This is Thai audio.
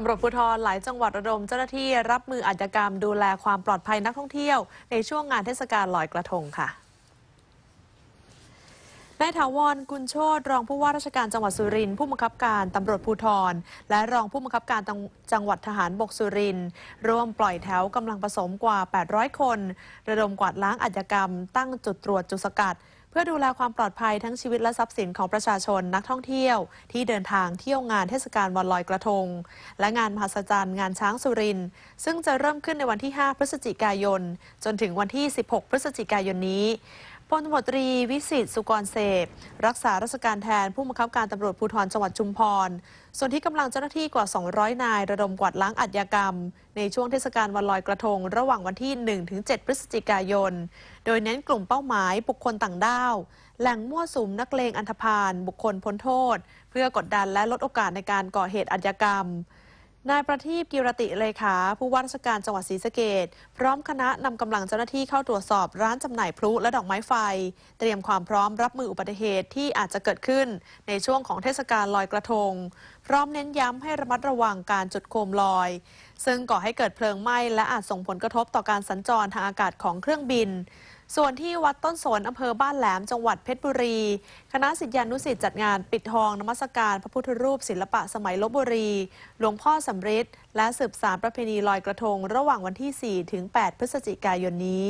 ตำรวจภูธรหลายจังหวัดระดมเจ้าหน้าที่รับมืออาชญากรรม ดูแลความปลอดภัยนักท่องเที่ยวในช่วงงานเทศกาลลอยกระทงค่ะ นายถาวรกุลโชตรองผู้ว่าราชการจังหวัดสุรินทร์ผู้บังคับการตำรวจภูธร และรองผู้บังคับการจังหวัดทหารบกสุรินทร์ร่วมปล่อยแถวกำลังผสมกว่า 800 คนระดมกวาดล้างอาชญากรรม ตั้งจุดตรวจจุดสกัดเพื่อดูแลความปลอดภัยทั้งชีวิตและทรัพย์สินของประชาชนนักท่องเที่ยวที่เดินทางเที่ยวงานเทศกาลวันลอยกระทง และงานมหัศจรรย์งานช้างสุรินซึ่งจะเริ่มขึ้นในวันที่ 5พฤศจิกายน จนถึงวันที่ 16พฤศจิกายนนี้พลตำรวจตรีวิสิตสุกรเสพ รักษาราชการแทนผู้บังคับการตำรวจภูธรจังหวัดชุมพรส่วนที่กำลังเจ้าหน้าที่กว่า 200 นาย ระดมกวาดล้างอัจฉรกรรม ในช่วงเทศกาลวันลอยกระทง ระหว่างวันที่ 1-7 พฤศจิกายน โดยเน้นกลุ่มเป้าหมายบุคคลต่างด้าว แหล่งมั่วสุมนักเลงอันธพาลบุคคลพ้นโทษ เพื่อกดดันและลดโอกาสในการก่อเหตุอัจฉากรรมนายประทีปกิรติเลขาผู้ว่าราชการจังหวัดศรีสะเกดพร้อมคณะนำกำลังเจ้าหน้าที่เข้าตรวจสอบร้านจำหน่ายพลุ และดอกไม้ไฟ เตรียมความพร้อมรับมืออุบัติเหตุที่อาจจะเกิดขึ้นในช่วงของเทศกาลลอยกระทง พร้อมเน้นย้ำให้ระมัดระวังการจุดโคมลอย ซึ่งก่อให้เกิดเพลิงไหม้และอาจส่งผลกระทบต่อการสัญจรทางอากาศของเครื่องบินส่วนที่วัดต้นสนอำเภอบ้านแหลมจังหวัดเพชรบุรี คณะศิษยานุสิย์จัดงาน ปิดทองนมัสการพระพุทธรูปศิลปะสมัยลบบุรี หลวงพ่อสำริดและสืบสารประเพณีลอยกระทง ระหว่างวันที่ 4 ถึง 8 พฤศจิกายนนี้